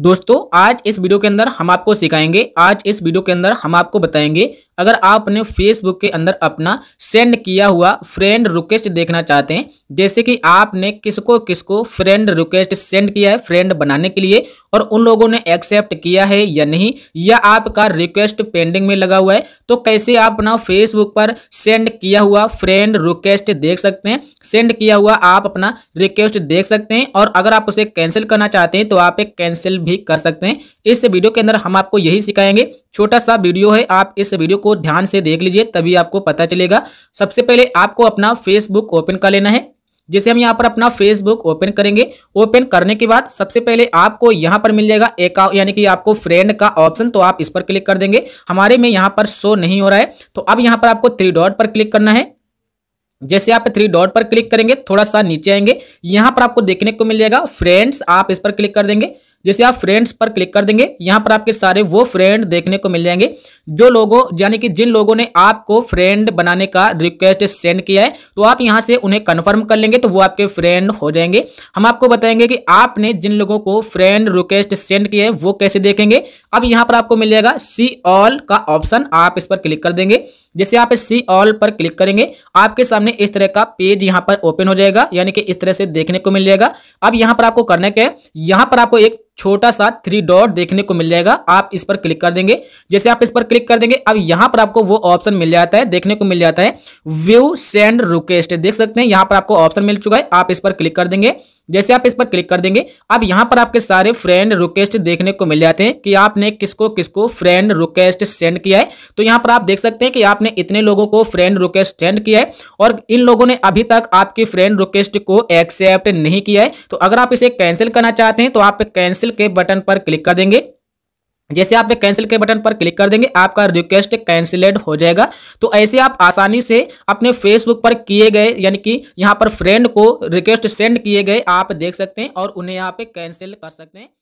दोस्तों आज इस वीडियो के अंदर हम आपको सिखाएंगे आज इस वीडियो के अंदर हम आपको बताएंगे अगर आपने फेसबुक के अंदर अपना सेंड किया हुआ फ्रेंड रिक्वेस्ट देखना चाहते हैं जैसे कि आपने किसको किसको फ्रेंड रिक्वेस्ट सेंड किया है फ्रेंड बनाने के लिए और उन लोगों ने एक्सेप्ट किया है या नहीं या आपका रिक्वेस्ट पेंडिंग में लगा हुआ है तो कैसे आप अपना फेसबुक पर सेंड किया हुआ फ्रेंड रिक्वेस्ट देख सकते हैं सेंड किया हुआ आप अपना रिक्वेस्ट देख सकते हैं और अगर आप उसे कैंसिल करना चाहते हैं तो आप एक कैंसिल भी कर सकते हैं इस वीडियो के अंदर हम आपको यही सिखाएंगे छोटा सा वीडियो है आप इस वीडियो को ध्यान से देख लीजिए तभी आपको पता चलेगा सबसे पहले आपको अपना फेसबुक ओपन कर लेना है जैसे हम यहाँ पर अपना फेसबुक ओपन करेंगे ओपन करने के बाद सबसे पहले आपको यहाँ पर मिल जाएगा अकाउंट यानी कि आपको फ्रेंड का ऑप्शन तो आप इस पर क्लिक कर देंगे हमारे में यहाँ पर शो नहीं हो रहा है तो अब यहाँ पर आपको थ्री डॉट पर क्लिक करना है जैसे आप थ्री डॉट पर क्लिक करेंगे थोड़ा सा नीचे आएंगे यहाँ पर आपको देखने को मिल जाएगा फ्रेंड्स आप इस पर क्लिक कर देंगे जैसे आप फ्रेंड्स पर क्लिक कर देंगे यहाँ पर आपके सारे वो फ्रेंड देखने को मिल जाएंगे जो लोगों यानी कि जिन लोगों ने आपको फ्रेंड बनाने का रिक्वेस्ट सेंड किया है तो आप यहाँ से उन्हें कन्फर्म कर लेंगे तो वो आपके फ्रेंड हो जाएंगे हम आपको बताएंगे कि आपने जिन लोगों को फ्रेंड रिक्वेस्ट सेंड किया है वो कैसे देखेंगे अब यहां पर आपको मिल जाएगा सी ऑल का ऑप्शन आप इस पर क्लिक कर देंगे जैसे आप सी ऑल पर क्लिक करेंगे आपके सामने इस तरह का पेज यहां पर ओपन हो जाएगा यानी कि इस तरह से देखने को मिल जाएगा अब यहां पर आपको करने के यहां पर आपको एक छोटा सा थ्री डॉट देखने को मिल जाएगा आप इस पर क्लिक कर देंगे जैसे आप इस पर क्लिक कर देंगे अब यहां पर आपको वो ऑप्शन मिल जाता है देखने को मिल जाता है व्यू सेंड रिक्वेस्ट देख सकते हैं यहां पर आपको ऑप्शन मिल चुका है आप इस पर क्लिक कर देंगे जैसे आप इस पर क्लिक कर देंगे अब यहाँ पर आपके सारे फ्रेंड रिक्वेस्ट देखने को मिल जाते हैं कि आपने किसको किसको फ्रेंड रिक्वेस्ट सेंड किया है तो यहाँ पर आप देख सकते हैं कि आपने इतने लोगों को फ्रेंड रिक्वेस्ट सेंड किया है और इन लोगों ने अभी तक आपकी फ्रेंड रिक्वेस्ट को एक्सेप्ट नहीं किया है तो अगर आप इसे कैंसिल करना चाहते हैं तो आप कैंसिल के बटन पर क्लिक कर देंगे जैसे आप कैंसिल के बटन पर क्लिक कर देंगे आपका रिक्वेस्ट कैंसिलेड हो जाएगा तो ऐसे आप आसानी से अपने फेसबुक पर किए गए यानी कि यहाँ पर फ्रेंड को रिक्वेस्ट सेंड किए गए आप देख सकते हैं और उन्हें यहाँ पे कैंसिल कर सकते हैं